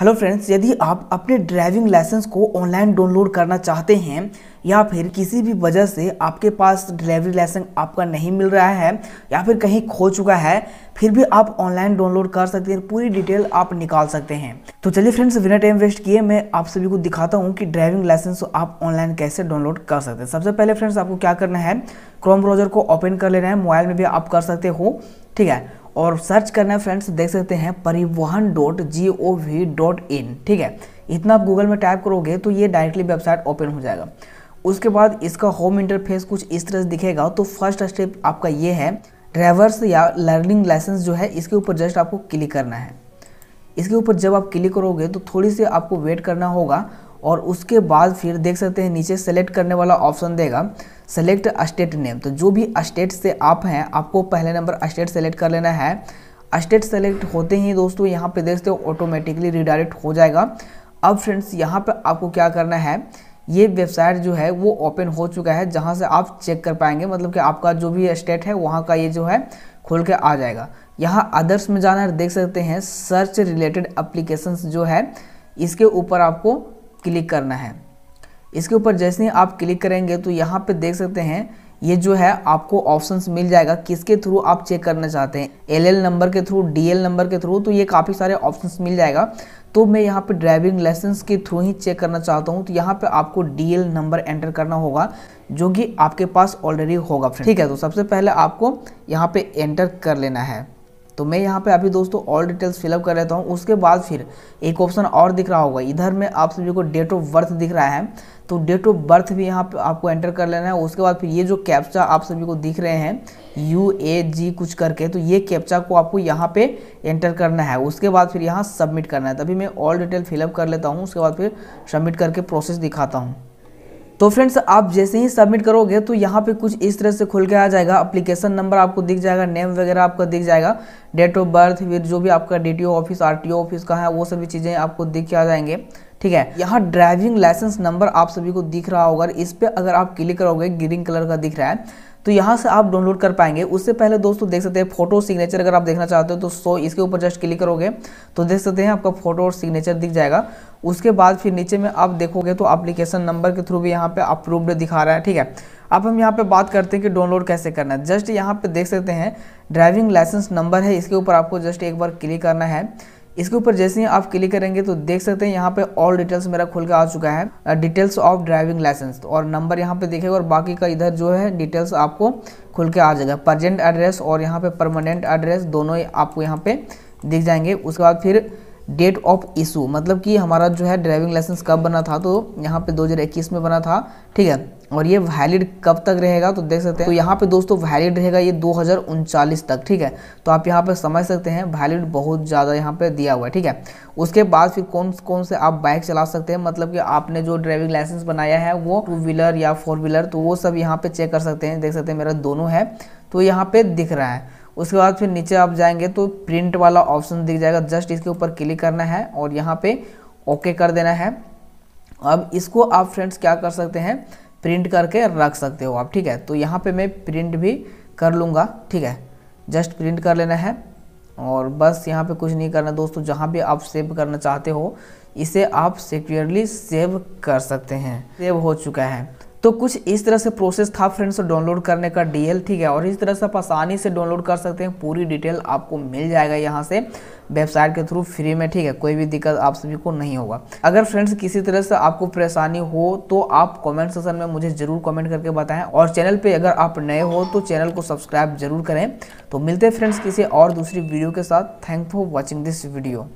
hello friends यदि आप अपने ड्राइविंग लाइसेंस को ऑनलाइन डाउनलोड करना चाहते हैं या फिर किसी भी वजह से आपके पास ड्राइविंग लाइसेंस आपका नहीं मिल रहा है या फिर कहीं खो चुका है फिर भी आप ऑनलाइन डाउनलोड कर सकते हैं पूरी डिटेल आप निकाल सकते हैं तो चलिए फ्रेंड्स बिना टाइम वेस्ट किए मैं आप सभी को दिखाता हूँ कि ड्राइविंग लाइसेंस आप ऑनलाइन कैसे डाउनलोड कर सकते हैं सबसे पहले फ्रेंड्स आपको क्या करना है क्रोम ब्राउजर को ओपन कर लेना है मोबाइल में भी आप कर सकते हो ठीक है और सर्च करना है फ्रेंड्स देख सकते हैं Parivahan dot G O V dot in ठीक है इतना आप गूगल में टाइप करोगे तो ये डायरेक्टली वेबसाइट ओपन हो जाएगा उसके बाद इसका होम इंटरफेस कुछ इस तरह से दिखेगा तो फर्स्ट स्टेप आपका ये है ड्राइवर्स या लर्निंग लाइसेंस जो है इसके ऊपर जस्ट आपको क्लिक करना है इसके ऊपर जब आप क्लिक करोगे तो थोड़ी सी आपको वेट करना होगा और उसके बाद फिर देख सकते हैं नीचे सेलेक्ट करने वाला ऑप्शन देगा सेलेक्ट स्टेट नेम तो जो भी स्टेट से आप हैं आपको पहले नंबर स्टेट सेलेक्ट कर लेना है स्टेट सेलेक्ट होते ही दोस्तों यहाँ पे देखते हो ऑटोमेटिकली रिडायरेक्ट हो जाएगा अब फ्रेंड्स यहाँ पर आपको क्या करना है ये वेबसाइट जो है वो ओपन हो चुका है जहाँ से आप चेक कर पाएंगे मतलब कि आपका जो भी स्टेट है वहाँ का ये जो है खोल के आ जाएगा यहाँ अदर्स में जाना है देख सकते हैं सर्च रिलेटेड अप्लीकेशंस जो है इसके ऊपर आपको क्लिक करना है इसके ऊपर जैसे ही आप क्लिक करेंगे तो यहाँ पे देख सकते हैं ये जो है आपको ऑप्शंस मिल जाएगा किसके थ्रू आप चेक करना चाहते हैं एलएल नंबर के थ्रू डीएल नंबर के थ्रू तो ये काफ़ी सारे ऑप्शंस मिल जाएगा तो मैं यहाँ पे ड्राइविंग लाइसेंस के थ्रू ही चेक करना चाहता हूँ तो यहाँ पे आपको डीएल नंबर एंटर करना होगा जो कि आपके पास ऑलरेडी होगा ठीक है तो सबसे पहले आपको यहाँ पर एंटर कर लेना है तो मैं यहाँ पे अभी दोस्तों ऑल डिटेल्स फिलअप कर लेता हूँ उसके बाद फिर एक ऑप्शन और दिख रहा होगा इधर में आप सभी को डेट ऑफ बर्थ दिख रहा है तो डेट ऑफ बर्थ भी यहाँ पे आपको एंटर कर लेना है उसके बाद फिर ये जो कैप्चा आप सभी को दिख रहे हैं यू ए जी कुछ करके तो ये कैप्चा को आपको यहाँ पे एंटर करना है उसके बाद फिर यहाँ सबमिट करना है तभी मैं ऑल डिटेल फिलअप कर लेता हूँ उसके बाद फिर सबमिट करके प्रोसेस दिखाता हूँ तो फ्रेंड्स आप जैसे ही सबमिट करोगे तो यहाँ पे कुछ इस तरह से खुल के आ जाएगा अप्लीकेशन नंबर आपको दिख जाएगा नेम वगैरह आपका दिख जाएगा डेट ऑफ बर्थ फिर जो भी आपका डी ऑफिस आर ऑफिस का है वो सभी चीज़ें आपको दिख के आ जाएंगे ठीक है यहाँ ड्राइविंग लाइसेंस नंबर आप सभी को दिख रहा होगा इस पर अगर आप क्लिक करोगे ग्रीन कलर का दिख रहा है तो यहाँ से आप डाउनलोड कर पाएंगे उससे पहले दोस्तों देख सकते हैं फोटो सिग्नेचर अगर आप देखना चाहते हो तो सो इसके ऊपर जस्ट क्लिक करोगे तो देख सकते हैं आपका फोटो और सिग्नेचर दिख जाएगा उसके बाद फिर नीचे में आप देखोगे तो अप्लीकेशन नंबर के थ्रू भी यहाँ पे अप्रूव्ड दिखा रहा है ठीक है अब हम यहाँ पे बात करते हैं कि डाउनलोड कैसे करना है जस्ट यहाँ पे देख सकते हैं ड्राइविंग लाइसेंस नंबर है इसके ऊपर आपको जस्ट एक बार क्लिक करना है इसके ऊपर जैसे ही आप क्लिक करेंगे तो देख सकते हैं यहाँ पे ऑल डिटेल्स मेरा खुल के आ चुका है डिटेल्स ऑफ ड्राइविंग लाइसेंस और नंबर यहाँ पे देखेगा और बाकी का इधर जो है डिटेल्स आपको खुल के आ जाएगा प्रजेंट एड्रेस और यहाँ पे परमानेंट एड्रेस दोनों ही आपको यहाँ पे दिख जाएंगे उसके बाद फिर डेट ऑफ इशू मतलब कि हमारा जो है ड्राइविंग लाइसेंस कब बना था तो यहाँ पे 2021 में बना था ठीक है और ये वैलिड कब तक रहेगा तो देख सकते हैं तो यहाँ पे दोस्तों वैलिड रहेगा ये दो तक ठीक है तो आप यहाँ पे समझ सकते हैं वैलिड बहुत ज़्यादा यहाँ पे दिया हुआ है ठीक है उसके बाद फिर कौन कौन से आप बाइक चला सकते हैं मतलब कि आपने जो ड्राइविंग लाइसेंस बनाया है वो टू व्हीलर या फोर व्हीलर तो वो सब यहाँ पे चेक कर सकते हैं देख सकते हैं मेरा दोनों है तो यहाँ पे दिख रहा है उसके बाद फिर नीचे आप जाएंगे तो प्रिंट वाला ऑप्शन दिख जाएगा जस्ट इसके ऊपर क्लिक करना है और यहाँ पे ओके कर देना है अब इसको आप फ्रेंड्स क्या कर सकते हैं प्रिंट करके रख सकते हो आप ठीक है तो यहाँ पे मैं प्रिंट भी कर लूँगा ठीक है जस्ट प्रिंट कर लेना है और बस यहाँ पे कुछ नहीं करना दोस्तों जहाँ भी आप सेव करना चाहते हो इसे आप सिक्योरली सेव कर सकते हैं सेव हो चुका है तो कुछ इस तरह से प्रोसेस था फ्रेंड्स डाउनलोड तो करने का डीएल ठीक है और इस तरह से आप आसानी से डाउनलोड कर सकते हैं पूरी डिटेल आपको मिल जाएगा यहाँ से वेबसाइट के थ्रू फ्री में ठीक है कोई भी दिक्कत आप सभी को नहीं होगा अगर फ्रेंड्स किसी तरह से आपको परेशानी हो तो आप कमेंट सेक्शन में मुझे ज़रूर कमेंट करके बताएं और चैनल पे अगर आप नए हो तो चैनल को सब्सक्राइब जरूर करें तो मिलते हैं फ्रेंड्स किसी और दूसरी वीडियो के साथ thank for watching this video